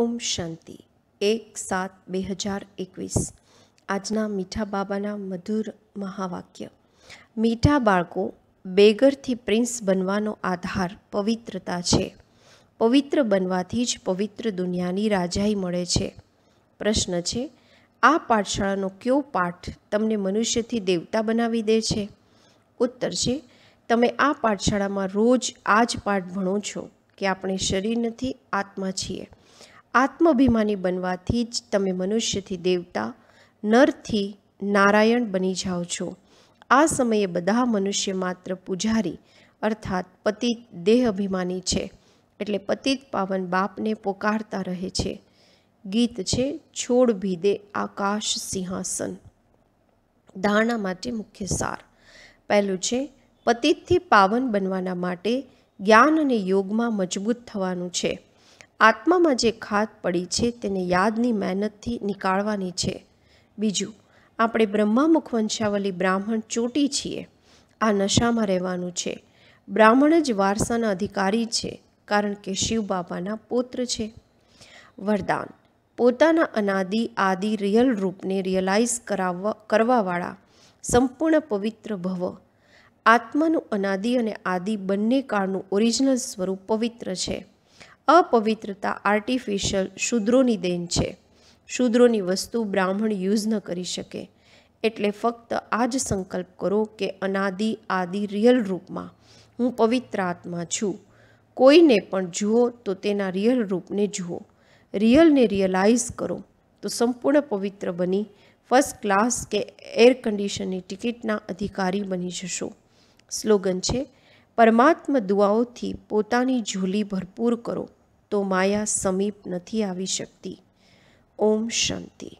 ઓમ શાંતિ એક સાત બે હજાર એકવીસ આજના મીઠા બાબાના મધુર મહાવાક્ય મીઠા બાળકો બેગરથી પ્રિન્સ બનવાનો આધાર પવિત્રતા છે પવિત્ર બનવાથી જ પવિત્ર દુનિયાની રાજાઈ મળે છે પ્રશ્ન છે આ પાઠશાળાનો કયો પાઠ તમને મનુષ્યથી દેવતા બનાવી દે છે ઉત્તર છે તમે આ પાઠશાળામાં રોજ આ જ પાઠ ભણો છો કે આપણે શરીર નથી આત્મા છીએ આત્માભિમાની બનવાથી જ તમે મનુષ્યથી દેવતા નરથી નારાયણ બની જાઓ છો આ સમયે બધા મનુષ્ય માત્ર પૂજારી અર્થાત પતિત દેહ અભિમાની છે એટલે પતિત પાવન બાપને પોકારતા રહે છે ગીત છે છોડ ભીદે આકાશ સિંહાસન ધારણા માટે મુખ્ય સાર પહેલું છે પતિતથી પાવન બનવાના માટે જ્ઞાન અને યોગમાં મજબૂત થવાનું છે આત્મામાં જે ખાત પડી છે તેને યાદની મહેનતથી નીકાળવાની છે બીજું આપણે બ્રહ્મામુખ વંશાવલી બ્રાહ્મણ ચોટી છીએ આ નશામાં રહેવાનું છે બ્રાહ્મણ જ વારસાના અધિકારી છે કારણ કે શિવ બાબાના પુત્ર છે વરદાન પોતાના અનાદિ આદિ રિયલ રૂપને રિયલાઇઝ કરાવવા કરવાવાળા સંપૂર્ણ પવિત્ર ભવ આત્માનું અનાદિ અને આદિ બંને કાળનું ઓરિજિનલ સ્વરૂપ પવિત્ર છે અપવિત્રતા આર્ટિફિશિયલ શૂદ્રોની દેન છે શૂદ્રોની વસ્તુ બ્રાહ્મણ યુઝ ન કરી શકે એટલે ફક્ત આ જ સંકલ્પ કરો કે અનાદિ આદિ રિયલ રૂપમાં હું પવિત્ર આત્મા છું કોઈને પણ જુઓ તો તેના રિયલ રૂપને જુઓ રિયલને રિયલાઇઝ કરો તો સંપૂર્ણ પવિત્ર બની ફર્સ્ટ ક્લાસ કે એર કન્ડિશનની ટિકિટના અધિકારી બની જશો સ્લોગન છે પરમાત્મ દુઆઓથી પોતાની ઝોલી ભરપૂર કરો તો માયા સમીપ નથી આવી શકતી ઓમ શાંતિ